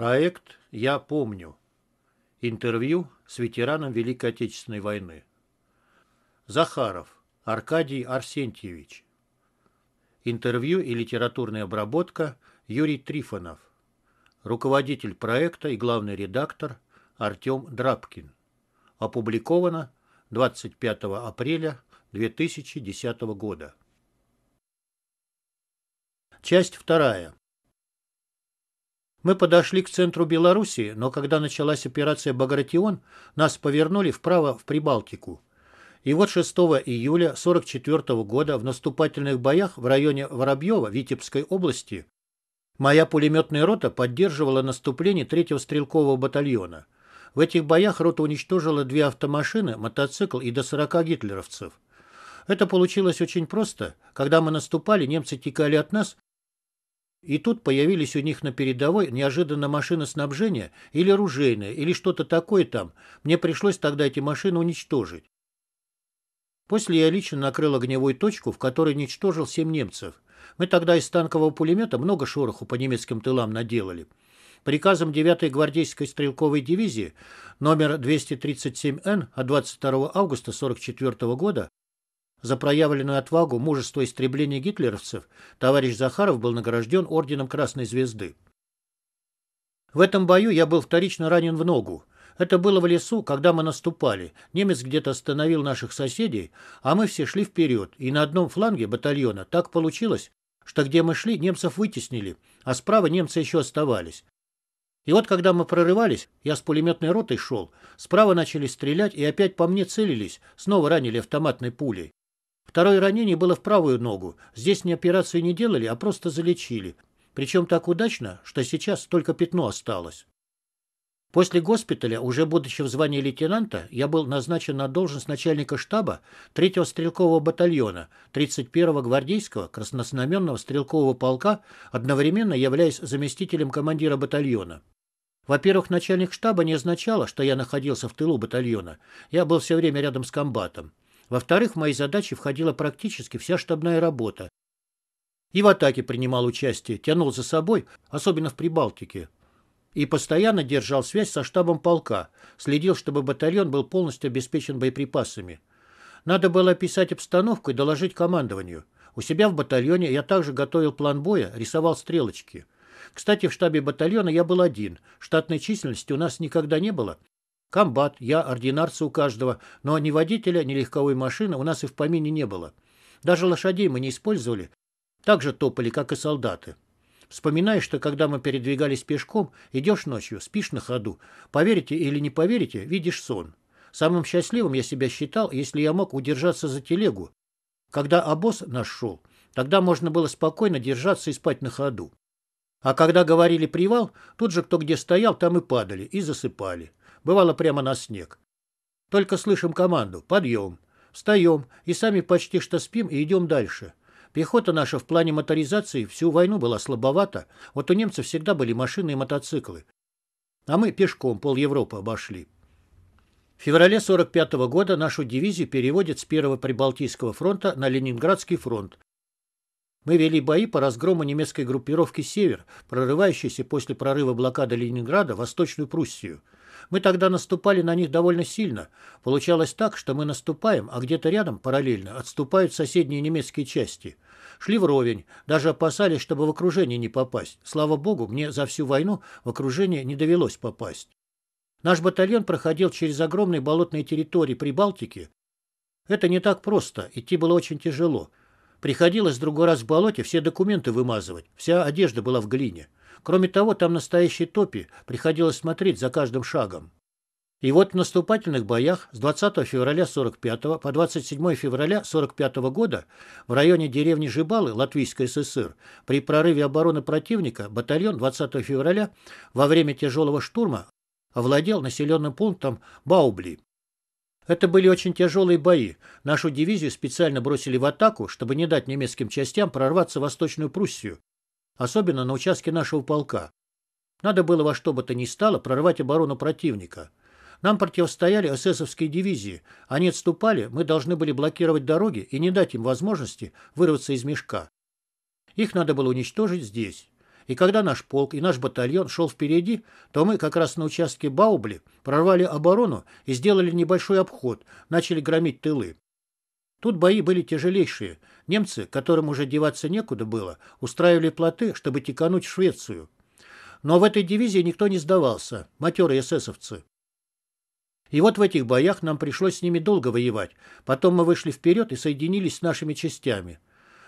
Проект «Я помню». Интервью с ветераном Великой Отечественной войны. Захаров Аркадий Арсентьевич. Интервью и литературная обработка Юрий Трифонов. Руководитель проекта и главный редактор Артем Драбкин. Опубликовано 25 апреля 2010 года. Часть вторая. Мы подошли к центру Белоруссии, но когда началась операция «Багратион», нас повернули вправо в Прибалтику. И вот 6 июля 1944 года в наступательных боях в районе Воробьева Витебской области моя пулеметная рота поддерживала наступление третьего стрелкового батальона. В этих боях рота уничтожила две автомашины, мотоцикл и до 40 гитлеровцев. Это получилось очень просто. Когда мы наступали, немцы текали от нас, и тут появились у них на передовой неожиданно машина снабжения или оружейная, или что-то такое там. Мне пришлось тогда эти машины уничтожить. После я лично накрыл огневую точку, в которой уничтожил семь немцев. Мы тогда из танкового пулемета много шороху по немецким тылам наделали. Приказом 9-й гвардейской стрелковой дивизии номер 237Н от 22 августа 44 года за проявленную отвагу, мужество истребления гитлеровцев товарищ Захаров был награжден орденом Красной Звезды. В этом бою я был вторично ранен в ногу. Это было в лесу, когда мы наступали. Немец где-то остановил наших соседей, а мы все шли вперед. И на одном фланге батальона так получилось, что где мы шли, немцев вытеснили, а справа немцы еще оставались. И вот когда мы прорывались, я с пулеметной ротой шел, справа начали стрелять и опять по мне целились, снова ранили автоматной пулей. Второе ранение было в правую ногу. Здесь мне операцию не делали, а просто залечили. Причем так удачно, что сейчас только пятно осталось. После госпиталя, уже будучи в звании лейтенанта, я был назначен на должность начальника штаба 3-го стрелкового батальона 31-го гвардейского краснознаменного стрелкового полка, одновременно являясь заместителем командира батальона. Во-первых, начальник штаба не означало, что я находился в тылу батальона. Я был все время рядом с комбатом. Во-вторых, в мои задачи входила практически вся штабная работа. И в атаке принимал участие, тянул за собой, особенно в Прибалтике. И постоянно держал связь со штабом полка, следил, чтобы батальон был полностью обеспечен боеприпасами. Надо было описать обстановку и доложить командованию. У себя в батальоне я также готовил план боя, рисовал стрелочки. Кстати, в штабе батальона я был один. Штатной численности у нас никогда не было, Комбат, я ординарцы у каждого, но ни водителя, ни легковой машины у нас и в помине не было. Даже лошадей мы не использовали. Так же топали, как и солдаты. Вспоминаешь, что когда мы передвигались пешком, идешь ночью, спишь на ходу. Поверите или не поверите, видишь сон. Самым счастливым я себя считал, если я мог удержаться за телегу. Когда обоз наш шел, тогда можно было спокойно держаться и спать на ходу. А когда говорили «привал», тут же кто где стоял, там и падали, и засыпали бывало прямо на снег. Только слышим команду «Подъем!» Встаем и сами почти что спим и идем дальше. Пехота наша в плане моторизации всю войну была слабовата, вот у немцев всегда были машины и мотоциклы. А мы пешком пол Европы обошли. В феврале 1945 -го года нашу дивизию переводят с Первого Прибалтийского фронта на Ленинградский фронт. Мы вели бои по разгрому немецкой группировки «Север», прорывающейся после прорыва блокады Ленинграда в Восточную Пруссию – мы тогда наступали на них довольно сильно. Получалось так, что мы наступаем, а где-то рядом параллельно отступают соседние немецкие части. Шли вровень, даже опасались, чтобы в окружение не попасть. Слава богу, мне за всю войну в окружение не довелось попасть. Наш батальон проходил через огромные болотные территории Прибалтики. Это не так просто, идти было очень тяжело. Приходилось в другой раз в болоте все документы вымазывать, вся одежда была в глине. Кроме того, там настоящие топи, приходилось смотреть за каждым шагом. И вот в наступательных боях с 20 февраля 45 по 27 февраля 45 года в районе деревни Жибалы Латвийской ССР при прорыве обороны противника батальон 20 февраля во время тяжелого штурма овладел населенным пунктом Баубли. Это были очень тяжелые бои. Нашу дивизию специально бросили в атаку, чтобы не дать немецким частям прорваться в Восточную Пруссию, особенно на участке нашего полка. Надо было во что бы то ни стало прорвать оборону противника. Нам противостояли эсэсовские дивизии. Они отступали, мы должны были блокировать дороги и не дать им возможности вырваться из мешка. Их надо было уничтожить здесь. И когда наш полк и наш батальон шел впереди, то мы как раз на участке Баубли прорвали оборону и сделали небольшой обход, начали громить тылы. Тут бои были тяжелейшие, Немцы, которым уже деваться некуда было, устраивали плоты, чтобы текануть в Швецию. Но в этой дивизии никто не сдавался, матерые эсэсовцы. И вот в этих боях нам пришлось с ними долго воевать. Потом мы вышли вперед и соединились с нашими частями.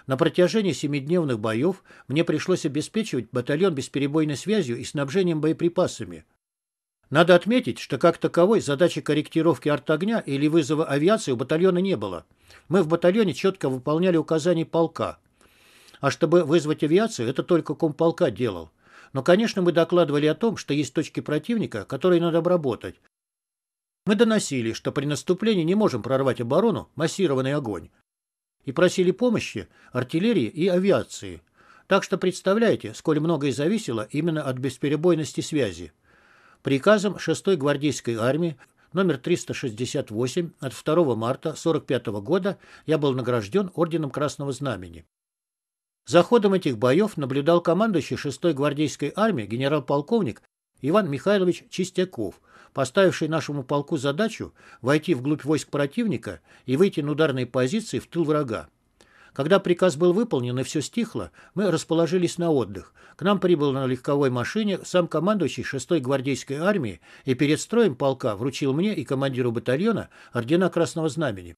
На протяжении семидневных боев мне пришлось обеспечивать батальон бесперебойной связью и снабжением боеприпасами. Надо отметить, что как таковой задачи корректировки артогня или вызова авиации у батальона не было. Мы в батальоне четко выполняли указания полка. А чтобы вызвать авиацию, это только комполка делал. Но, конечно, мы докладывали о том, что есть точки противника, которые надо обработать. Мы доносили, что при наступлении не можем прорвать оборону, массированный огонь. И просили помощи артиллерии и авиации. Так что представляете, сколь многое зависело именно от бесперебойности связи. Приказом 6-й гвардейской армии номер 368 от 2 марта 1945 года я был награжден Орденом Красного Знамени. За ходом этих боев наблюдал командующий 6-й гвардейской армии генерал-полковник Иван Михайлович Чистяков, поставивший нашему полку задачу войти вглубь войск противника и выйти на ударные позиции в тыл врага. Когда приказ был выполнен и все стихло, мы расположились на отдых. К нам прибыл на легковой машине сам командующий 6-й гвардейской армии и перед строем полка вручил мне и командиру батальона ордена Красного Знамени.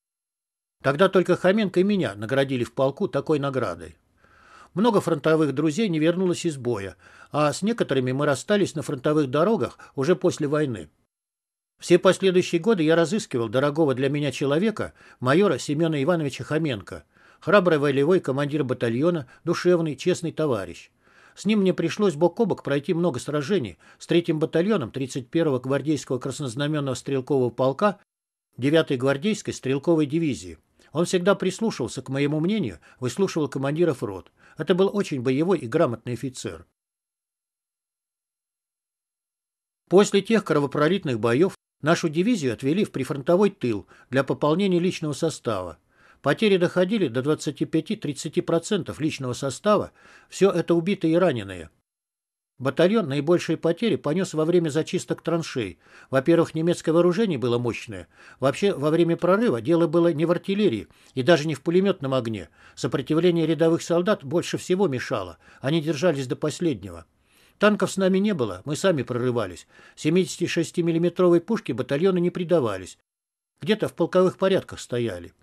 Тогда только Хоменко и меня наградили в полку такой наградой. Много фронтовых друзей не вернулось из боя, а с некоторыми мы расстались на фронтовых дорогах уже после войны. Все последующие годы я разыскивал дорогого для меня человека, майора Семена Ивановича Хоменко – Храбрый волевой командир батальона, душевный, честный товарищ. С ним мне пришлось бок о бок пройти много сражений с третьим батальоном 31-го гвардейского краснознаменного стрелкового полка 9-й гвардейской стрелковой дивизии. Он всегда прислушивался к моему мнению, выслушивал командиров рот. Это был очень боевой и грамотный офицер. После тех кровопролитных боев нашу дивизию отвели в прифронтовой тыл для пополнения личного состава. Потери доходили до 25-30% личного состава, все это убитые и раненые. Батальон наибольшие потери понес во время зачисток траншей. Во-первых, немецкое вооружение было мощное. Вообще, во время прорыва дело было не в артиллерии и даже не в пулеметном огне. Сопротивление рядовых солдат больше всего мешало. Они держались до последнего. Танков с нами не было, мы сами прорывались. 76-миллиметровой пушки батальоны не придавались. Где-то в полковых порядках стояли.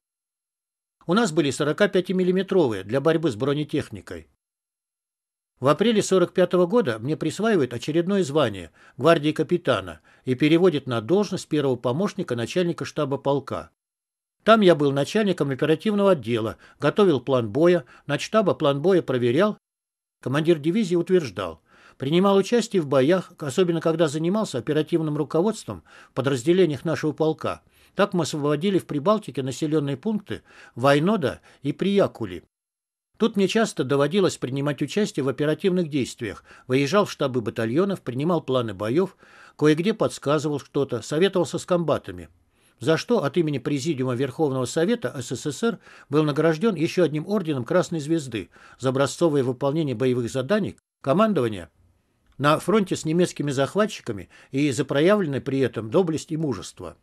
У нас были 45-миллиметровые для борьбы с бронетехникой. В апреле 45 -го года мне присваивают очередное звание гвардии капитана и переводят на должность первого помощника начальника штаба полка. Там я был начальником оперативного отдела, готовил план боя, на штаба план боя проверял. Командир дивизии утверждал, принимал участие в боях, особенно когда занимался оперативным руководством в подразделениях нашего полка, так мы освободили в Прибалтике населенные пункты Вайнода и Приякули. Тут мне часто доводилось принимать участие в оперативных действиях, выезжал в штабы батальонов, принимал планы боев, кое-где подсказывал что-то, советовался с комбатами. За что от имени Президиума Верховного Совета СССР был награжден еще одним орденом Красной Звезды за образцовое выполнение боевых заданий, командования на фронте с немецкими захватчиками и за проявленное при этом доблесть и мужество.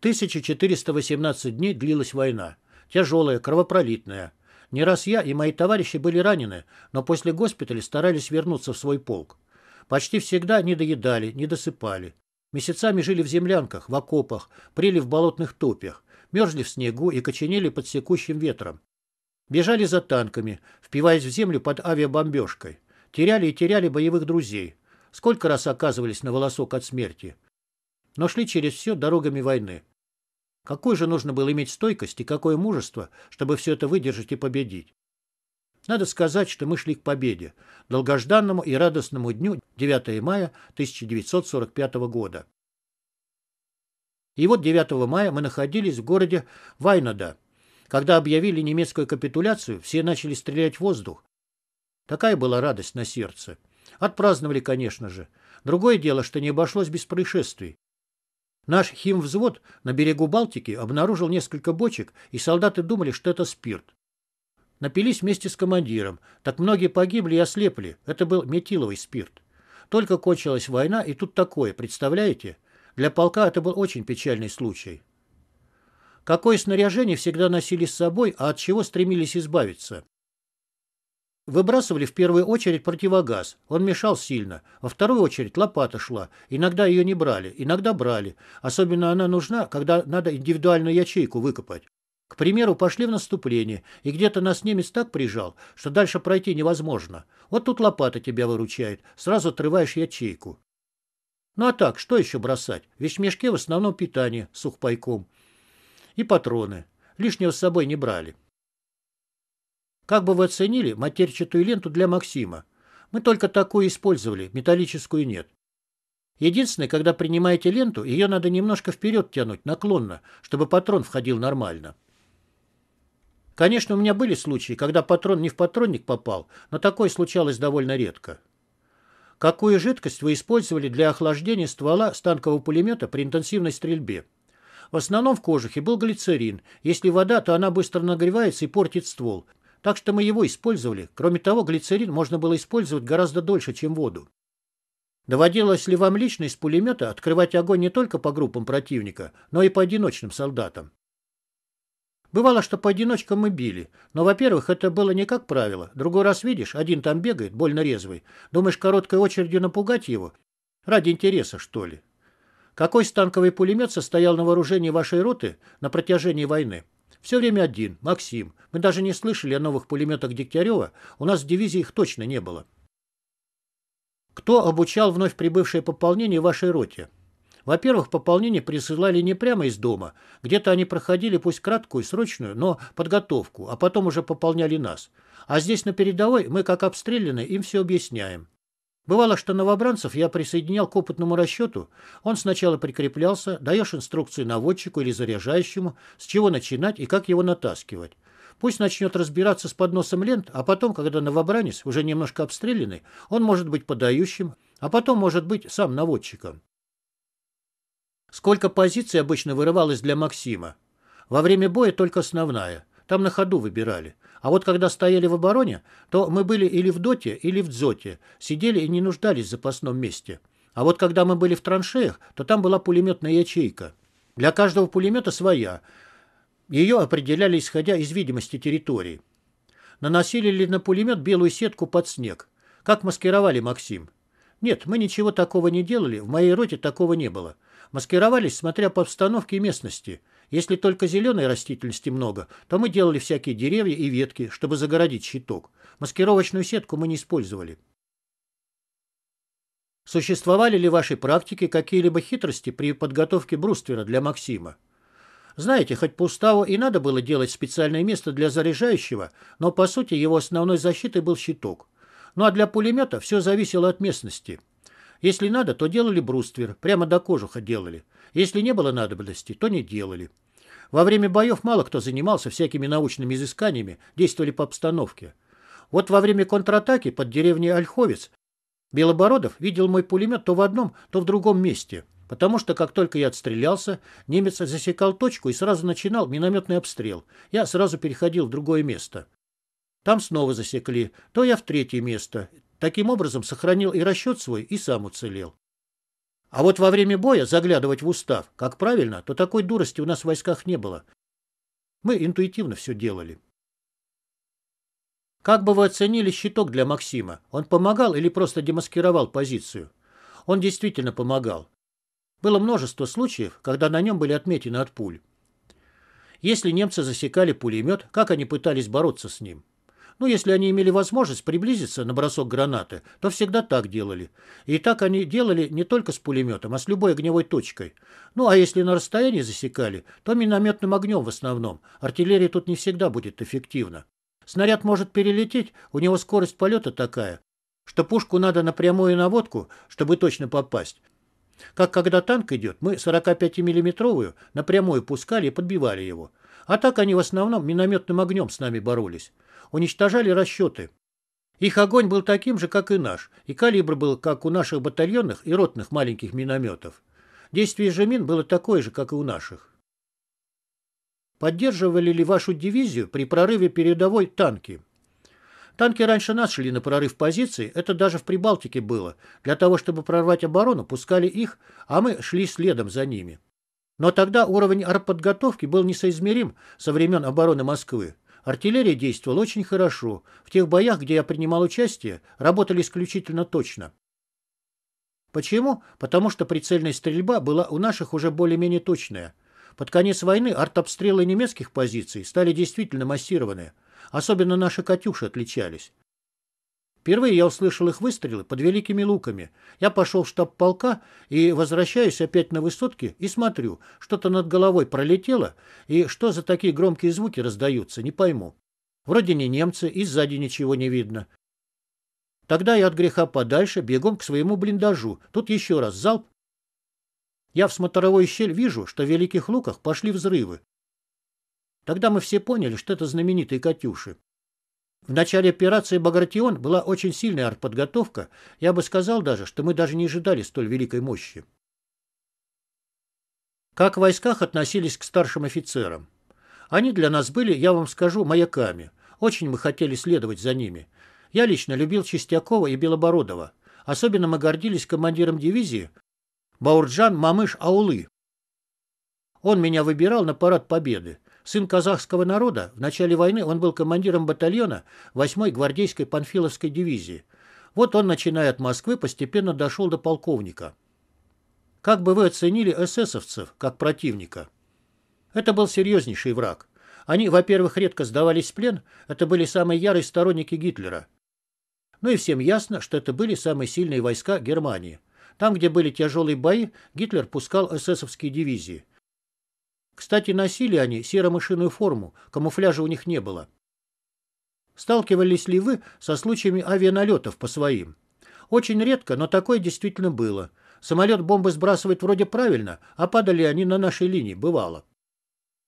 1418 дней длилась война. Тяжелая, кровопролитная. Не раз я и мои товарищи были ранены, но после госпиталя старались вернуться в свой полк. Почти всегда не доедали, не досыпали. Месяцами жили в землянках, в окопах, прили в болотных топях, мерзли в снегу и коченели под секущим ветром. Бежали за танками, впиваясь в землю под авиабомбежкой. Теряли и теряли боевых друзей. Сколько раз оказывались на волосок от смерти. Но шли через все дорогами войны. Какой же нужно было иметь стойкость и какое мужество, чтобы все это выдержать и победить? Надо сказать, что мы шли к победе, долгожданному и радостному дню 9 мая 1945 года. И вот 9 мая мы находились в городе Вайнада. Когда объявили немецкую капитуляцию, все начали стрелять в воздух. Такая была радость на сердце. Отпраздновали, конечно же. Другое дело, что не обошлось без происшествий. Наш химвзвод на берегу Балтики обнаружил несколько бочек, и солдаты думали, что это спирт. Напились вместе с командиром. Так многие погибли и ослепли. Это был метиловый спирт. Только кончилась война, и тут такое, представляете? Для полка это был очень печальный случай. Какое снаряжение всегда носили с собой, а от чего стремились избавиться? Выбрасывали в первую очередь противогаз. Он мешал сильно. Во вторую очередь лопата шла. Иногда ее не брали, иногда брали. Особенно она нужна, когда надо индивидуальную ячейку выкопать. К примеру, пошли в наступление, и где-то нас немец так прижал, что дальше пройти невозможно. Вот тут лопата тебя выручает, сразу отрываешь ячейку. Ну а так, что еще бросать? Ведь в мешке в основном питание сухпайком. И патроны. Лишнего с собой не брали. Как бы вы оценили матерчатую ленту для Максима? Мы только такую использовали, металлическую нет. Единственное, когда принимаете ленту, ее надо немножко вперед тянуть, наклонно, чтобы патрон входил нормально. Конечно, у меня были случаи, когда патрон не в патронник попал, но такое случалось довольно редко. Какую жидкость вы использовали для охлаждения ствола станкового пулемета при интенсивной стрельбе? В основном в кожухе был глицерин. Если вода, то она быстро нагревается и портит ствол. Так что мы его использовали. Кроме того, глицерин можно было использовать гораздо дольше, чем воду. Доводилось ли вам лично из пулемета открывать огонь не только по группам противника, но и по одиночным солдатам? Бывало, что поодиночкам мы били, но, во-первых, это было не как правило. Другой раз видишь, один там бегает, больно резвый. Думаешь, короткой очередью напугать его? Ради интереса, что ли? Какой станковый пулемет состоял на вооружении вашей роты на протяжении войны? Все время один, Максим. Мы даже не слышали о новых пулеметах Дегтярева. У нас в дивизии их точно не было. Кто обучал вновь прибывшее пополнение в вашей роте? Во-первых, пополнение присылали не прямо из дома. Где-то они проходили, пусть краткую, срочную, но подготовку, а потом уже пополняли нас. А здесь на передовой мы, как обстрелянные, им все объясняем. Бывало, что новобранцев я присоединял к опытному расчету. Он сначала прикреплялся, даешь инструкции наводчику или заряжающему, с чего начинать и как его натаскивать. Пусть начнет разбираться с подносом лент, а потом, когда новобранец, уже немножко обстрелянный, он может быть подающим, а потом может быть сам наводчиком. Сколько позиций обычно вырывалось для Максима? Во время боя только основная. Там на ходу выбирали. А вот когда стояли в обороне, то мы были или в доте, или в дзоте, сидели и не нуждались в запасном месте. А вот когда мы были в траншеях, то там была пулеметная ячейка. Для каждого пулемета своя. Ее определяли, исходя из видимости территории. Наносили ли на пулемет белую сетку под снег? Как маскировали Максим? Нет, мы ничего такого не делали, в моей роте такого не было. Маскировались, смотря по обстановке и местности – если только зеленой растительности много, то мы делали всякие деревья и ветки, чтобы загородить щиток. Маскировочную сетку мы не использовали. Существовали ли в вашей практике какие-либо хитрости при подготовке бруствера для Максима? Знаете, хоть по уставу и надо было делать специальное место для заряжающего, но по сути его основной защитой был щиток. Ну а для пулемета все зависело от местности. Если надо, то делали бруствер, прямо до кожуха делали. Если не было надобности, то не делали. Во время боев мало кто занимался всякими научными изысканиями, действовали по обстановке. Вот во время контратаки под деревней Ольховец Белобородов видел мой пулемет то в одном, то в другом месте, потому что как только я отстрелялся, немец засекал точку и сразу начинал минометный обстрел. Я сразу переходил в другое место. Там снова засекли, то я в третье место, Таким образом сохранил и расчет свой, и сам уцелел. А вот во время боя заглядывать в устав, как правильно, то такой дурости у нас в войсках не было. Мы интуитивно все делали. Как бы вы оценили щиток для Максима? Он помогал или просто демаскировал позицию? Он действительно помогал. Было множество случаев, когда на нем были отметины от пуль. Если немцы засекали пулемет, как они пытались бороться с ним? Ну, если они имели возможность приблизиться на бросок гранаты, то всегда так делали. И так они делали не только с пулеметом, а с любой огневой точкой. Ну, а если на расстоянии засекали, то минометным огнем в основном. Артиллерия тут не всегда будет эффективна. Снаряд может перелететь, у него скорость полета такая, что пушку надо на прямую наводку, чтобы точно попасть. Как когда танк идет, мы 45-миллиметровую напрямую пускали и подбивали его. А так они в основном минометным огнем с нами боролись уничтожали расчеты. Их огонь был таким же, как и наш, и калибр был, как у наших батальонных и ротных маленьких минометов. Действие же мин было такое же, как и у наших. Поддерживали ли вашу дивизию при прорыве передовой танки? Танки раньше нас шли на прорыв позиций, это даже в Прибалтике было. Для того, чтобы прорвать оборону, пускали их, а мы шли следом за ними. Но тогда уровень артподготовки был несоизмерим со времен обороны Москвы. Артиллерия действовала очень хорошо. В тех боях, где я принимал участие, работали исключительно точно. Почему? Потому что прицельная стрельба была у наших уже более-менее точная. Под конец войны артобстрелы немецких позиций стали действительно массированы. Особенно наши «Катюши» отличались. Впервые я услышал их выстрелы под великими луками. Я пошел в штаб полка и возвращаюсь опять на высотке и смотрю, что-то над головой пролетело, и что за такие громкие звуки раздаются, не пойму. Вроде не немцы, и сзади ничего не видно. Тогда я от греха подальше бегом к своему блиндажу. Тут еще раз залп. Я в смотровой щель вижу, что в Великих Луках пошли взрывы. Тогда мы все поняли, что это знаменитые «Катюши». В начале операции «Багратион» была очень сильная артподготовка. Я бы сказал даже, что мы даже не ожидали столь великой мощи. Как в войсках относились к старшим офицерам? Они для нас были, я вам скажу, маяками. Очень мы хотели следовать за ними. Я лично любил Чистякова и Белобородова. Особенно мы гордились командиром дивизии Баурджан Мамыш Аулы. Он меня выбирал на парад Победы. Сын казахского народа, в начале войны он был командиром батальона 8-й гвардейской панфиловской дивизии. Вот он, начиная от Москвы, постепенно дошел до полковника. Как бы вы оценили эсэсовцев как противника? Это был серьезнейший враг. Они, во-первых, редко сдавались в плен, это были самые ярые сторонники Гитлера. Ну и всем ясно, что это были самые сильные войска Германии. Там, где были тяжелые бои, Гитлер пускал эсэсовские дивизии. Кстати, носили они серо-мышиную форму, камуфляжа у них не было. Сталкивались ли вы со случаями авианалетов по своим? Очень редко, но такое действительно было. Самолет бомбы сбрасывает вроде правильно, а падали они на нашей линии, бывало.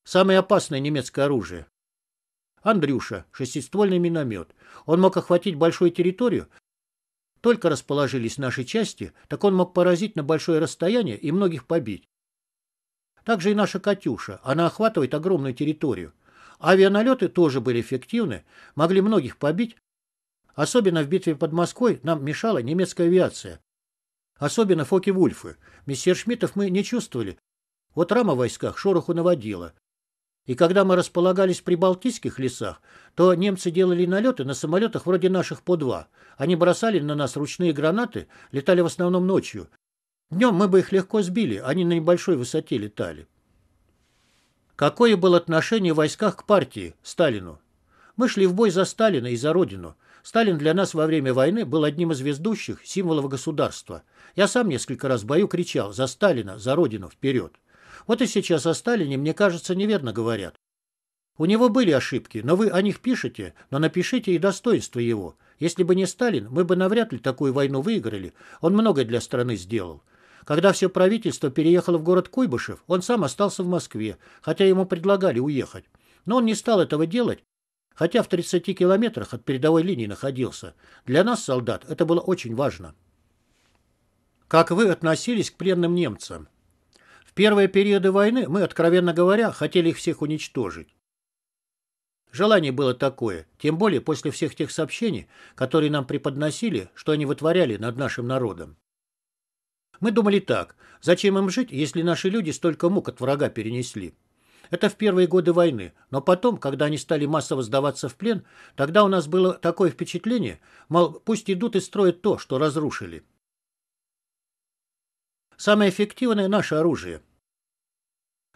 Самое опасное немецкое оружие. Андрюша, шестиствольный миномет. Он мог охватить большую территорию. Только расположились наши части, так он мог поразить на большое расстояние и многих побить. Также и наша «Катюша». Она охватывает огромную территорию. Авианалеты тоже были эффективны, могли многих побить. Особенно в битве под Москвой нам мешала немецкая авиация. Особенно Фоки-Вульфы. Мессершмиттов мы не чувствовали. Вот рама в войсках шороху наводила. И когда мы располагались при Балтийских лесах, то немцы делали налеты на самолетах вроде наших по два. Они бросали на нас ручные гранаты, летали в основном ночью. Днем мы бы их легко сбили, они на небольшой высоте летали. Какое было отношение в войсках к партии, Сталину? Мы шли в бой за Сталина и за Родину. Сталин для нас во время войны был одним из ведущих символов государства. Я сам несколько раз в бою кричал «За Сталина! За Родину! Вперед!». Вот и сейчас о Сталине, мне кажется, неверно говорят. У него были ошибки, но вы о них пишете, но напишите и достоинство его. Если бы не Сталин, мы бы навряд ли такую войну выиграли. Он многое для страны сделал. Когда все правительство переехало в город Куйбышев, он сам остался в Москве, хотя ему предлагали уехать. Но он не стал этого делать, хотя в 30 километрах от передовой линии находился. Для нас, солдат, это было очень важно. Как вы относились к пленным немцам? В первые периоды войны мы, откровенно говоря, хотели их всех уничтожить. Желание было такое, тем более после всех тех сообщений, которые нам преподносили, что они вытворяли над нашим народом. Мы думали так. Зачем им жить, если наши люди столько мук от врага перенесли? Это в первые годы войны. Но потом, когда они стали массово сдаваться в плен, тогда у нас было такое впечатление, мол, пусть идут и строят то, что разрушили. Самое эффективное наше оружие.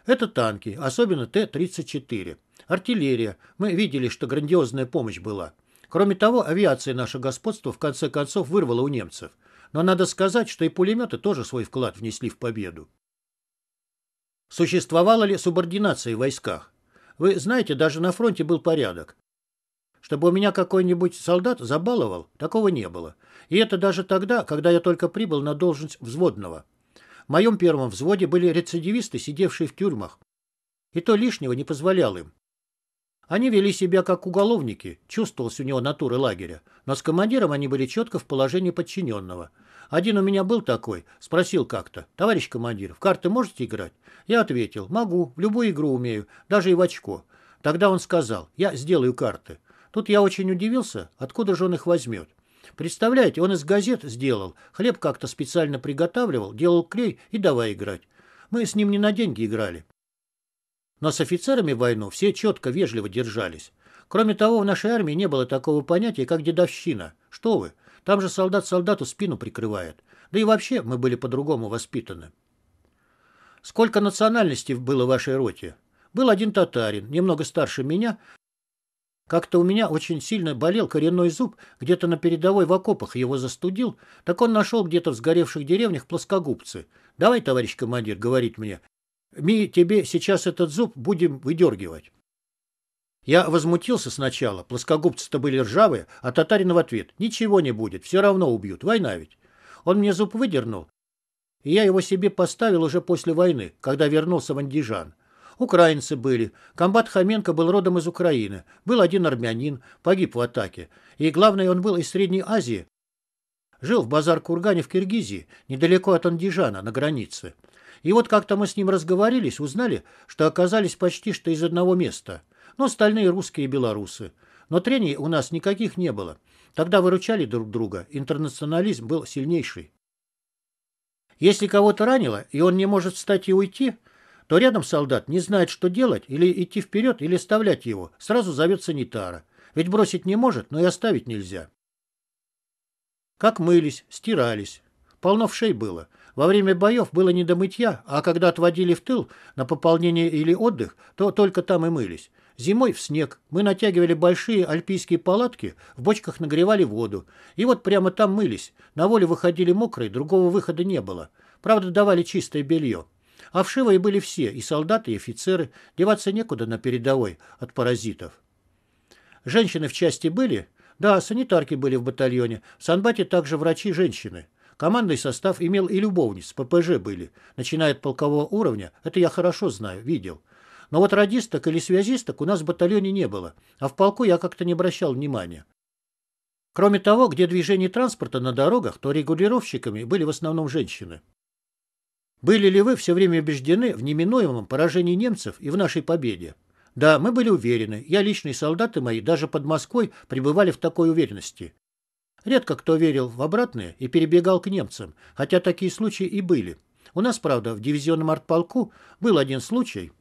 Это танки, особенно Т-34. Артиллерия. Мы видели, что грандиозная помощь была. Кроме того, авиация наше господство в конце концов вырвала у немцев – но надо сказать, что и пулеметы тоже свой вклад внесли в победу. Существовала ли субординация в войсках? Вы знаете, даже на фронте был порядок. Чтобы у меня какой-нибудь солдат забаловал, такого не было. И это даже тогда, когда я только прибыл на должность взводного. В моем первом взводе были рецидивисты, сидевшие в тюрьмах. И то лишнего не позволял им. Они вели себя как уголовники, чувствовалась у него натура лагеря, но с командиром они были четко в положении подчиненного. Один у меня был такой, спросил как-то, «Товарищ командир, в карты можете играть?» Я ответил, «Могу, в любую игру умею, даже и в очко». Тогда он сказал, «Я сделаю карты». Тут я очень удивился, откуда же он их возьмет. Представляете, он из газет сделал, хлеб как-то специально приготавливал, делал клей и давай играть. Мы с ним не на деньги играли. Но с офицерами в войну все четко вежливо держались. Кроме того, в нашей армии не было такого понятия, как дедовщина. Что вы, там же солдат солдату спину прикрывает. Да и вообще мы были по-другому воспитаны. Сколько национальностей было в вашей роте? Был один татарин, немного старше меня. Как-то у меня очень сильно болел коренной зуб, где-то на передовой в окопах его застудил, так он нашел где-то в сгоревших деревнях плоскогубцы. «Давай, товарищ командир, — говорит мне, Ми, тебе сейчас этот зуб будем выдергивать. Я возмутился сначала, плоскогубцы-то были ржавые, а татарин в ответ «Ничего не будет, все равно убьют, война ведь». Он мне зуб выдернул, и я его себе поставил уже после войны, когда вернулся в Андижан. Украинцы были. Комбат Хоменко был родом из Украины. Был один армянин, погиб в атаке. И главное, он был из Средней Азии. Жил в базар-кургане в Киргизии, недалеко от Андижана, на границе. И вот как-то мы с ним разговорились, узнали, что оказались почти что из одного места. Но остальные русские и белорусы. Но трений у нас никаких не было. Тогда выручали друг друга. Интернационализм был сильнейший. Если кого-то ранило, и он не может встать и уйти, то рядом солдат не знает, что делать, или идти вперед, или оставлять его. Сразу зовет санитара. Ведь бросить не может, но и оставить нельзя. Как мылись, стирались. Полно в было. Во время боев было не до мытья, а когда отводили в тыл на пополнение или отдых, то только там и мылись. Зимой в снег мы натягивали большие альпийские палатки, в бочках нагревали воду. И вот прямо там мылись. На воле выходили мокрые, другого выхода не было. Правда, давали чистое белье. А вшивые были все, и солдаты, и офицеры. Деваться некуда на передовой от паразитов. Женщины в части были? Да, санитарки были в батальоне. В Санбате также врачи-женщины. Командный состав имел и любовниц, ППЖ были, начиная от полкового уровня, это я хорошо знаю, видел. Но вот радисток или связисток у нас в батальоне не было, а в полку я как-то не обращал внимания. Кроме того, где движение транспорта на дорогах, то регулировщиками были в основном женщины. Были ли вы все время убеждены в неминуемом поражении немцев и в нашей победе? Да, мы были уверены. Я лично и солдаты мои даже под Москвой пребывали в такой уверенности. Редко кто верил в обратное и перебегал к немцам, хотя такие случаи и были. У нас, правда, в дивизионном артполку был один случай,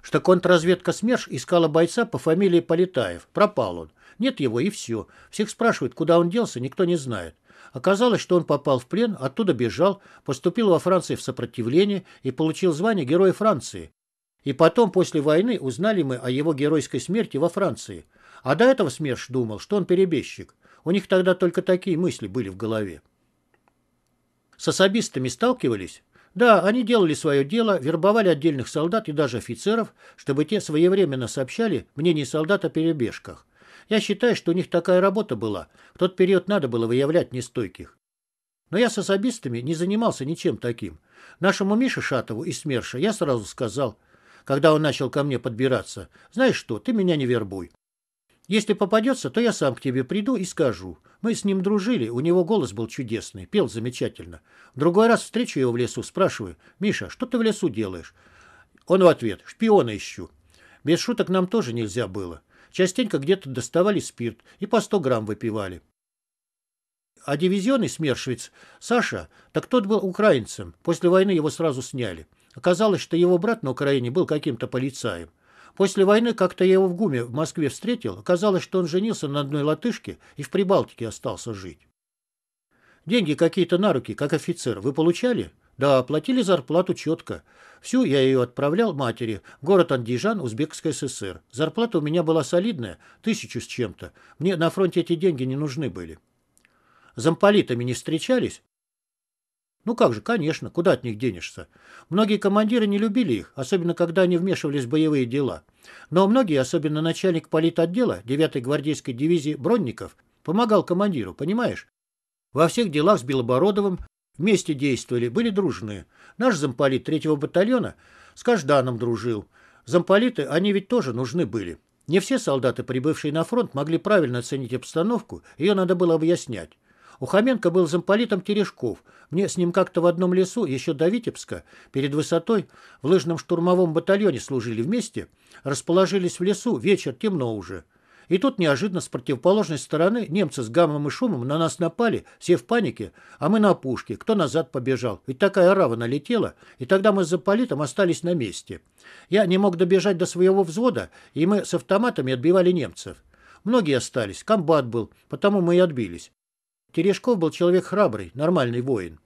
что контрразведка СМЕРШ искала бойца по фамилии Полетаев. Пропал он. Нет его, и все. Всех спрашивают, куда он делся, никто не знает. Оказалось, что он попал в плен, оттуда бежал, поступил во Франции в сопротивление и получил звание Героя Франции. И потом, после войны, узнали мы о его геройской смерти во Франции. А до этого СМЕРШ думал, что он перебежчик. У них тогда только такие мысли были в голове. С особистами сталкивались? Да, они делали свое дело, вербовали отдельных солдат и даже офицеров, чтобы те своевременно сообщали мнение солдат о перебежках. Я считаю, что у них такая работа была. В тот период надо было выявлять нестойких. Но я с особистами не занимался ничем таким. Нашему Мише Шатову и СМЕРШа я сразу сказал, когда он начал ко мне подбираться, «Знаешь что, ты меня не вербуй. Если попадется, то я сам к тебе приду и скажу. Мы с ним дружили, у него голос был чудесный, пел замечательно. В другой раз встречу его в лесу, спрашиваю, «Миша, что ты в лесу делаешь?» Он в ответ, «Шпиона ищу». Без шуток нам тоже нельзя было. Частенько где-то доставали спирт и по 100 грамм выпивали. А дивизионный смершвец Саша, так тот был украинцем. После войны его сразу сняли. Оказалось, что его брат на Украине был каким-то полицаем. После войны как-то я его в ГУМе в Москве встретил. Оказалось, что он женился на одной латышке и в Прибалтике остался жить. Деньги какие-то на руки, как офицер. Вы получали? Да, платили зарплату четко. Всю я ее отправлял матери. Город Андижан, Узбекская ССР. Зарплата у меня была солидная, тысячу с чем-то. Мне на фронте эти деньги не нужны были. Замполитами не встречались? Ну как же, конечно, куда от них денешься? Многие командиры не любили их, особенно когда они вмешивались в боевые дела. Но многие, особенно начальник политотдела 9-й гвардейской дивизии Бронников, помогал командиру, понимаешь? Во всех делах с Белобородовым вместе действовали, были дружные. Наш замполит третьего батальона с Кажданом дружил. Замполиты, они ведь тоже нужны были. Не все солдаты, прибывшие на фронт, могли правильно оценить обстановку, ее надо было объяснять. У Хоменко был замполитом Терешков. Мне с ним как-то в одном лесу, еще до Витебска, перед высотой, в лыжном штурмовом батальоне служили вместе, расположились в лесу, вечер, темно уже. И тут неожиданно с противоположной стороны немцы с гамом и шумом на нас напали, все в панике, а мы на пушке, кто назад побежал. Ведь такая рава налетела, и тогда мы с Заполитом остались на месте. Я не мог добежать до своего взвода, и мы с автоматами отбивали немцев. Многие остались, комбат был, потому мы и отбились. Терешков был человек храбрый, нормальный воин.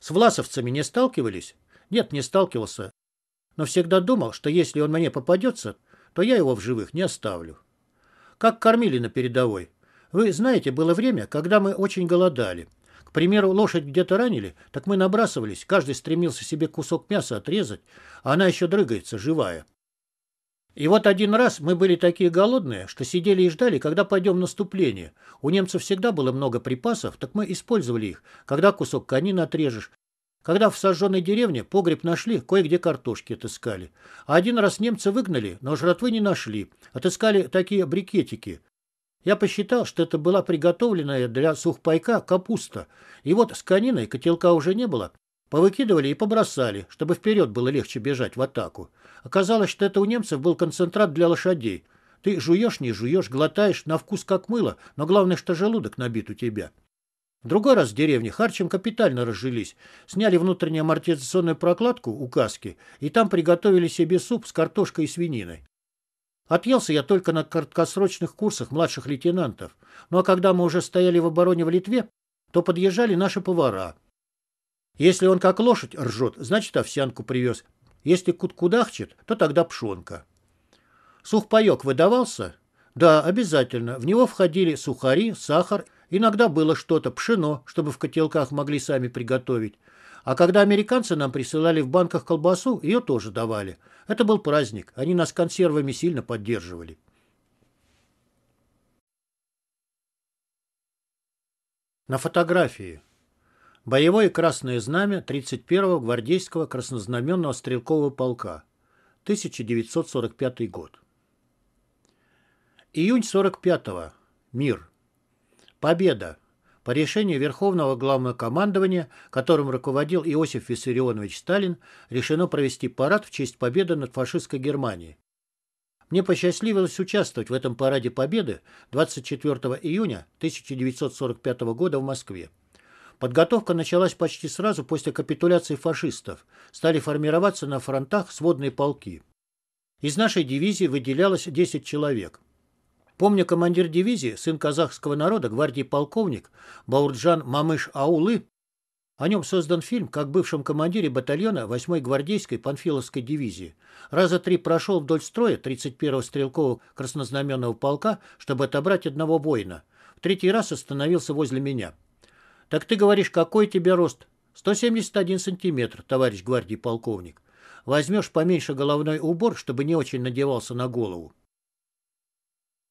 С власовцами не сталкивались? Нет, не сталкивался. Но всегда думал, что если он мне попадется, то я его в живых не оставлю. Как кормили на передовой? Вы знаете, было время, когда мы очень голодали. К примеру, лошадь где-то ранили, так мы набрасывались, каждый стремился себе кусок мяса отрезать, а она еще дрыгается, живая. И вот один раз мы были такие голодные, что сидели и ждали, когда пойдем в наступление. У немцев всегда было много припасов, так мы использовали их, когда кусок конины отрежешь. Когда в сожженной деревне погреб нашли, кое-где картошки отыскали. А один раз немцы выгнали, но жратвы не нашли. Отыскали такие брикетики. Я посчитал, что это была приготовленная для сухпайка капуста. И вот с кониной котелка уже не было. Повыкидывали и побросали, чтобы вперед было легче бежать в атаку. Оказалось, что это у немцев был концентрат для лошадей. Ты жуешь, не жуешь, глотаешь, на вкус как мыло, но главное, что желудок набит у тебя. В другой раз в деревне Харченко капитально разжились. Сняли внутреннюю амортизационную прокладку у каски и там приготовили себе суп с картошкой и свининой. Отъелся я только на краткосрочных курсах младших лейтенантов. Ну а когда мы уже стояли в обороне в Литве, то подъезжали наши повара. Если он как лошадь ржет, значит овсянку привез. Если куткудахчет, то тогда пшонка. Сухпайок выдавался? Да, обязательно. В него входили сухари, сахар. Иногда было что-то, пшено, чтобы в котелках могли сами приготовить. А когда американцы нам присылали в банках колбасу, ее тоже давали. Это был праздник. Они нас консервами сильно поддерживали. На фотографии. Боевое красное знамя 31-го гвардейского краснознаменного стрелкового полка. 1945 год. Июнь 45-го. Мир. Победа. По решению Верховного Главного Командования, которым руководил Иосиф Виссарионович Сталин, решено провести парад в честь победы над фашистской Германией. Мне посчастливилось участвовать в этом параде победы 24 июня 1945 года в Москве. Подготовка началась почти сразу после капитуляции фашистов. Стали формироваться на фронтах сводные полки. Из нашей дивизии выделялось 10 человек. Помню, командир дивизии, сын казахского народа, гвардии полковник Баурджан Мамыш Аулы, о нем создан фильм, как бывшем командире батальона 8-й гвардейской Панфиловской дивизии. Раза три прошел вдоль строя 31-го стрелкового краснознаменного полка, чтобы отобрать одного воина. В третий раз остановился возле меня. «Так ты говоришь, какой тебе рост?» «171 сантиметр, товарищ гвардии полковник. Возьмешь поменьше головной убор, чтобы не очень надевался на голову».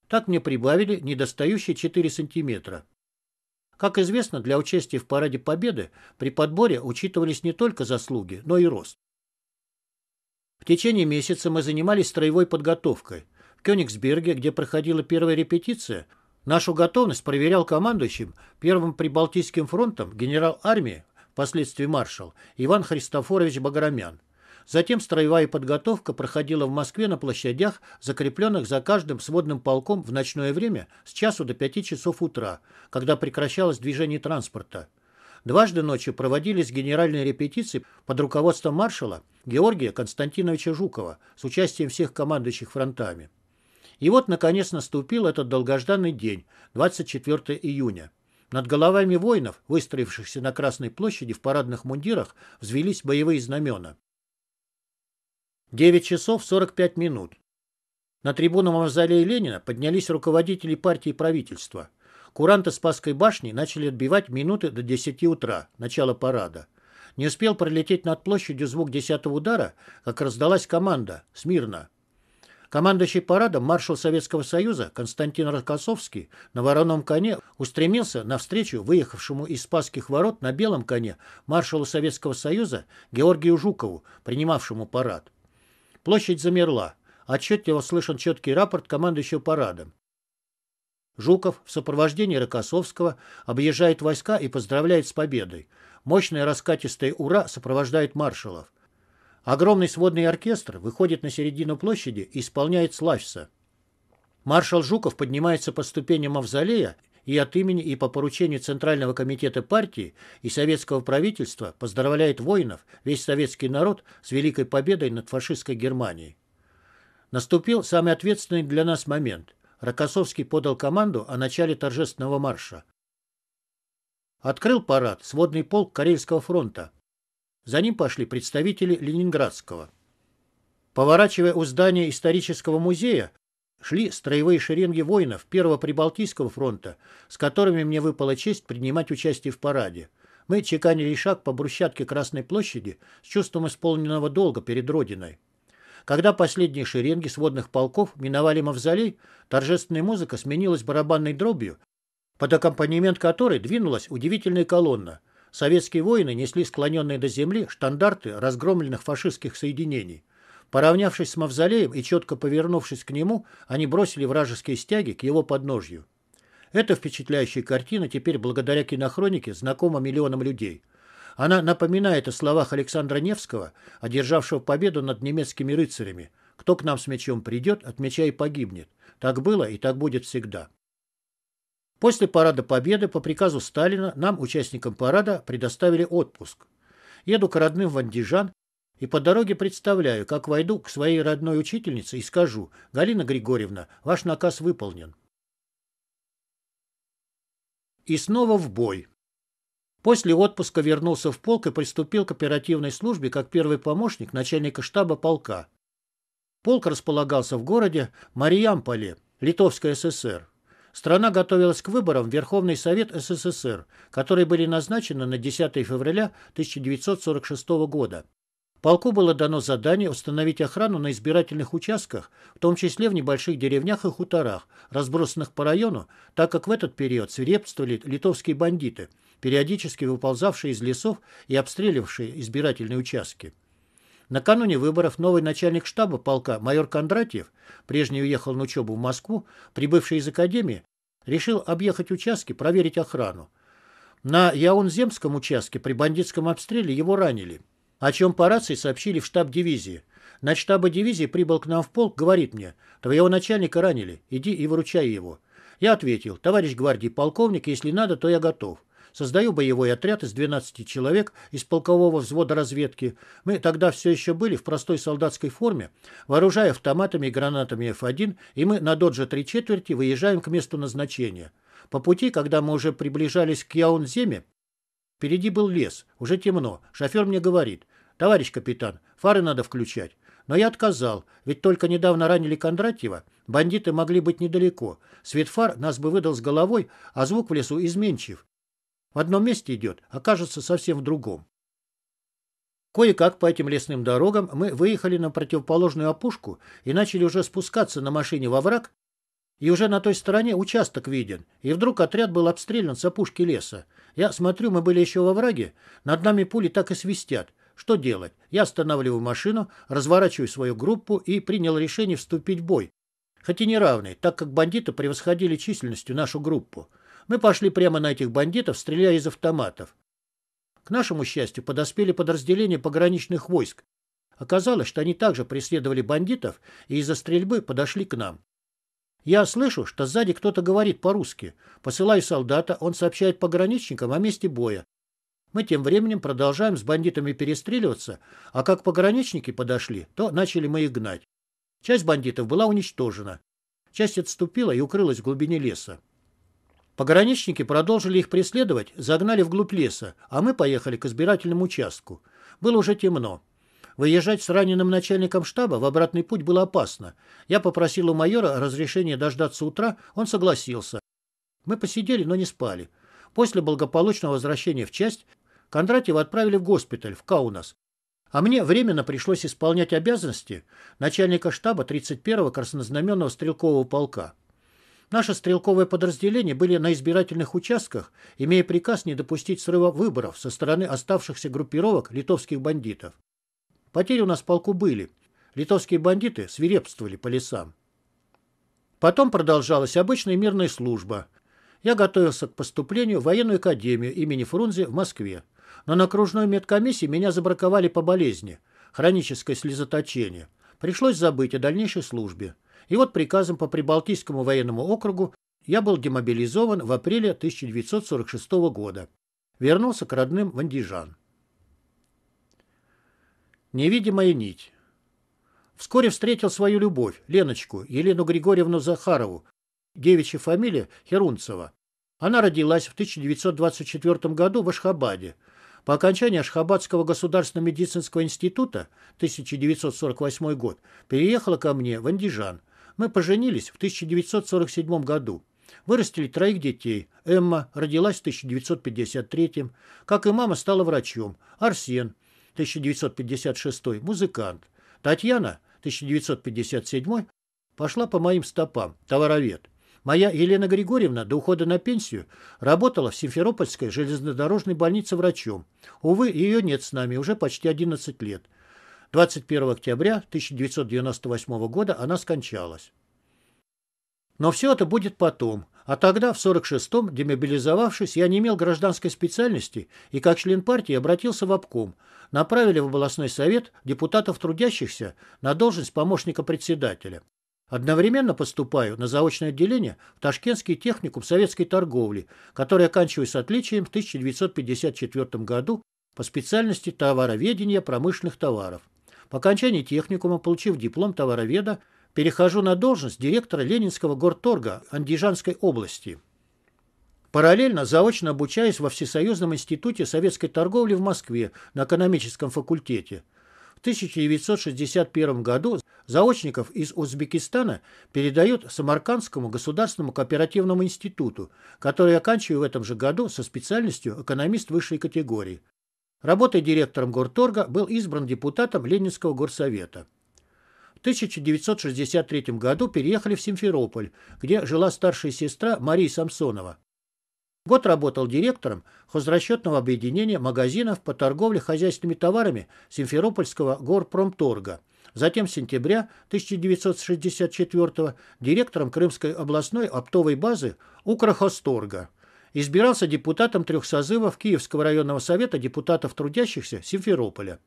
Так мне прибавили недостающие 4 сантиметра. Как известно, для участия в Параде Победы при подборе учитывались не только заслуги, но и рост. В течение месяца мы занимались строевой подготовкой. В Кёнигсберге, где проходила первая репетиция – Нашу готовность проверял командующим Первым Прибалтийским фронтом генерал армии, впоследствии маршал, Иван Христофорович Баграмян. Затем строевая подготовка проходила в Москве на площадях, закрепленных за каждым сводным полком в ночное время с часу до пяти часов утра, когда прекращалось движение транспорта. Дважды ночью проводились генеральные репетиции под руководством маршала Георгия Константиновича Жукова с участием всех командующих фронтами. И вот, наконец, наступил этот долгожданный день, 24 июня. Над головами воинов, выстроившихся на Красной площади в парадных мундирах, взвелись боевые знамена. 9 часов 45 минут. На трибуну Мавзолея Ленина поднялись руководители партии и правительства. Куранты Спасской башни начали отбивать минуты до 10 утра, начала парада. Не успел пролететь над площадью звук десятого удара, как раздалась команда «Смирно!». Командующий парадом маршал Советского Союза Константин Рокоссовский на вороном коне устремился навстречу выехавшему из Спасских ворот на белом коне маршалу Советского Союза Георгию Жукову, принимавшему парад. Площадь замерла. Отчетливо слышен четкий рапорт командующего парадом. Жуков в сопровождении Рокоссовского объезжает войска и поздравляет с победой. Мощное раскатистое «Ура» сопровождает маршалов. Огромный сводный оркестр выходит на середину площади и исполняет славься. Маршал Жуков поднимается по ступеням мавзолея и от имени и по поручению Центрального комитета партии и советского правительства поздравляет воинов, весь советский народ с великой победой над фашистской Германией. Наступил самый ответственный для нас момент. Рокоссовский подал команду о начале торжественного марша. Открыл парад сводный полк Карельского фронта, за ним пошли представители Ленинградского. Поворачивая у здания исторического музея, шли строевые шеренги воинов Первого Прибалтийского фронта, с которыми мне выпала честь принимать участие в параде. Мы чеканили шаг по брусчатке Красной площади с чувством исполненного долга перед Родиной. Когда последние шеренги сводных полков миновали мавзолей, торжественная музыка сменилась барабанной дробью, под аккомпанемент которой двинулась удивительная колонна, Советские воины несли склоненные до земли штандарты разгромленных фашистских соединений. Поравнявшись с мавзолеем и четко повернувшись к нему, они бросили вражеские стяги к его подножью. Эта впечатляющая картина теперь благодаря кинохронике знакома миллионам людей. Она напоминает о словах Александра Невского, одержавшего победу над немецкими рыцарями. «Кто к нам с мечом придет, от меча и погибнет. Так было и так будет всегда». После парада Победы по приказу Сталина нам, участникам парада, предоставили отпуск. Еду к родным в Андижан и по дороге представляю, как войду к своей родной учительнице и скажу «Галина Григорьевна, ваш наказ выполнен». И снова в бой. После отпуска вернулся в полк и приступил к оперативной службе как первый помощник начальника штаба полка. Полк располагался в городе Мариамполе, Литовской ССР. Страна готовилась к выборам в Верховный Совет СССР, которые были назначены на 10 февраля 1946 года. Полку было дано задание установить охрану на избирательных участках, в том числе в небольших деревнях и хуторах, разбросанных по району, так как в этот период свирепствовали литовские бандиты, периодически выползавшие из лесов и обстреливавшие избирательные участки. Накануне выборов новый начальник штаба полка майор Кондратьев, прежний уехал на учебу в Москву, прибывший из академии, решил объехать участки, проверить охрану. На Яунземском участке при бандитском обстреле его ранили, о чем по рации сообщили в штаб дивизии. На штаба дивизии прибыл к нам в полк, говорит мне, твоего начальника ранили, иди и выручай его. Я ответил, товарищ гвардии полковник, если надо, то я готов. Создаю боевой отряд из 12 человек из полкового взвода разведки. Мы тогда все еще были в простой солдатской форме, вооружая автоматами и гранатами F1, и мы на додже три четверти выезжаем к месту назначения. По пути, когда мы уже приближались к Яунземе, впереди был лес, уже темно. Шофер мне говорит, «Товарищ капитан, фары надо включать». Но я отказал, ведь только недавно ранили Кондратьева. Бандиты могли быть недалеко. Свет фар нас бы выдал с головой, а звук в лесу изменчив. В одном месте идет, окажется совсем в другом. Кое-как по этим лесным дорогам мы выехали на противоположную опушку и начали уже спускаться на машине во враг, и уже на той стороне участок виден, и вдруг отряд был обстрелян с опушки леса. Я смотрю, мы были еще во враге, над нами пули так и свистят. Что делать? Я останавливаю машину, разворачиваю свою группу и принял решение вступить в бой. Хоть и неравный, так как бандиты превосходили численностью нашу группу. Мы пошли прямо на этих бандитов, стреляя из автоматов. К нашему счастью, подоспели подразделения пограничных войск. Оказалось, что они также преследовали бандитов и из-за стрельбы подошли к нам. Я слышу, что сзади кто-то говорит по-русски. Посылаю солдата, он сообщает пограничникам о месте боя. Мы тем временем продолжаем с бандитами перестреливаться, а как пограничники подошли, то начали мы их гнать. Часть бандитов была уничтожена. Часть отступила и укрылась в глубине леса. Пограничники продолжили их преследовать, загнали вглубь леса, а мы поехали к избирательному участку. Было уже темно. Выезжать с раненым начальником штаба в обратный путь было опасно. Я попросил у майора разрешения дождаться утра, он согласился. Мы посидели, но не спали. После благополучного возвращения в часть Кондратьева отправили в госпиталь, в Каунас. А мне временно пришлось исполнять обязанности начальника штаба 31-го краснознаменного стрелкового полка. Наши стрелковое подразделение были на избирательных участках, имея приказ не допустить срыва выборов со стороны оставшихся группировок литовских бандитов. Потери у нас в полку были. Литовские бандиты свирепствовали по лесам. Потом продолжалась обычная мирная служба. Я готовился к поступлению в военную академию имени Фрунзе в Москве. Но на окружной медкомиссии меня забраковали по болезни, хроническое слезоточение. Пришлось забыть о дальнейшей службе. И вот приказом по Прибалтийскому военному округу я был демобилизован в апреле 1946 года. Вернулся к родным в Андижан. Невидимая нить. Вскоре встретил свою любовь, Леночку, Елену Григорьевну Захарову, девичья фамилия Херунцева. Она родилась в 1924 году в Ашхабаде. По окончании Ашхабадского государственного медицинского института 1948 год переехала ко мне в Андижан – мы поженились в 1947 году. Вырастили троих детей. Эмма родилась в 1953. Как и мама, стала врачом. Арсен, 1956, музыкант. Татьяна, 1957, пошла по моим стопам, товаровед. Моя Елена Григорьевна до ухода на пенсию работала в Симферопольской железнодорожной больнице врачом. Увы, ее нет с нами уже почти 11 лет. 21 октября 1998 года она скончалась. Но все это будет потом. А тогда, в 46-м, демобилизовавшись, я не имел гражданской специальности и как член партии обратился в обком. Направили в областной совет депутатов трудящихся на должность помощника председателя. Одновременно поступаю на заочное отделение в Ташкентский техникум советской торговли, который оканчиваю с отличием в 1954 году по специальности товароведения промышленных товаров. По окончании техникума, получив диплом товароведа, перехожу на должность директора Ленинского горторга Андижанской области. Параллельно заочно обучаюсь во Всесоюзном институте советской торговли в Москве на экономическом факультете. В 1961 году заочников из Узбекистана передают Самаркандскому государственному кооперативному институту, который оканчиваю в этом же году со специальностью экономист высшей категории. Работая директором горторга, был избран депутатом Ленинского горсовета. В 1963 году переехали в Симферополь, где жила старшая сестра Мария Самсонова. Год работал директором хозрасчетного объединения магазинов по торговле хозяйственными товарами Симферопольского горпромторга. Затем с сентября 1964 директором Крымской областной оптовой базы Укрхосторга избирался депутатом трех созывов Киевского районного совета депутатов трудящихся Симферополя.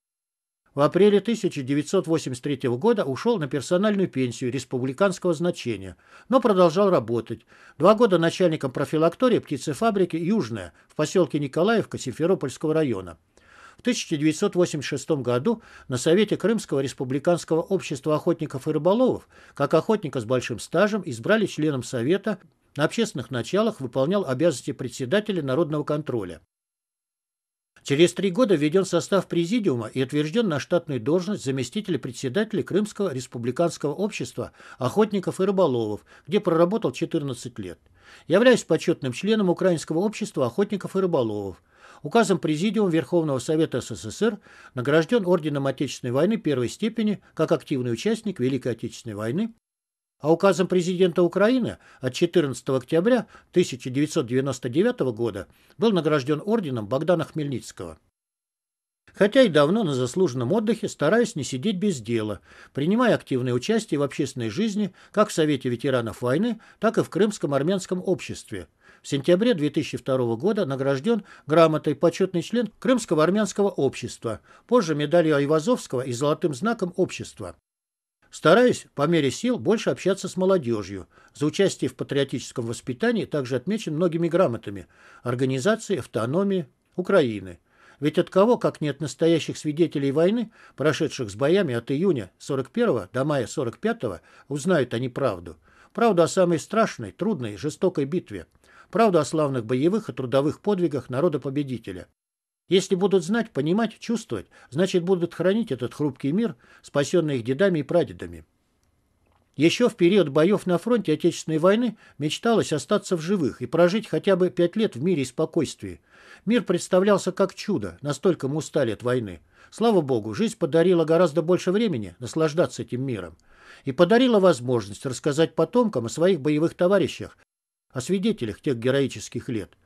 В апреле 1983 года ушел на персональную пенсию республиканского значения, но продолжал работать. Два года начальником профилактории птицефабрики «Южная» в поселке Николаевка Симферопольского района. В 1986 году на Совете Крымского республиканского общества охотников и рыболовов, как охотника с большим стажем, избрали членом Совета на общественных началах выполнял обязанности председателя народного контроля. Через три года введен в состав президиума и утвержден на штатную должность заместителя председателя Крымского республиканского общества охотников и рыболовов, где проработал 14 лет. Являюсь почетным членом Украинского общества охотников и рыболовов. Указом Президиума Верховного Совета СССР награжден Орденом Отечественной войны первой степени как активный участник Великой Отечественной войны а указом президента Украины от 14 октября 1999 года был награжден орденом Богдана Хмельницкого. Хотя и давно на заслуженном отдыхе стараюсь не сидеть без дела, принимая активное участие в общественной жизни как в Совете ветеранов войны, так и в Крымском армянском обществе. В сентябре 2002 года награжден грамотой почетный член Крымского армянского общества, позже медалью Айвазовского и золотым знаком общества. Стараюсь по мере сил больше общаться с молодежью. За участие в патриотическом воспитании также отмечен многими грамотами Организации автономии Украины. Ведь от кого, как нет настоящих свидетелей войны, прошедших с боями от июня 41 до мая 45 узнают они правду. Правду о самой страшной, трудной, жестокой битве. Правду о славных боевых и трудовых подвигах народа-победителя. Если будут знать, понимать, чувствовать, значит, будут хранить этот хрупкий мир, спасенный их дедами и прадедами. Еще в период боев на фронте Отечественной войны мечталось остаться в живых и прожить хотя бы пять лет в мире и спокойствии. Мир представлялся как чудо, настолько мы устали от войны. Слава Богу, жизнь подарила гораздо больше времени наслаждаться этим миром и подарила возможность рассказать потомкам о своих боевых товарищах, о свидетелях тех героических лет –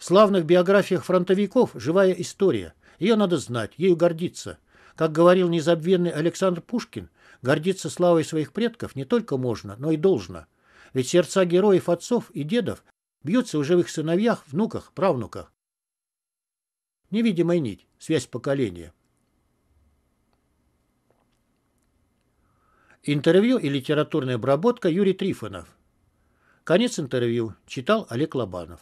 в славных биографиях фронтовиков живая история. Ее надо знать, ею гордиться. Как говорил незабвенный Александр Пушкин, гордиться славой своих предков не только можно, но и должно. Ведь сердца героев отцов и дедов бьются уже в их сыновьях, внуках, правнуках. Невидимая нить, связь поколения. Интервью и литературная обработка Юрий Трифонов. Конец интервью. Читал Олег Лобанов.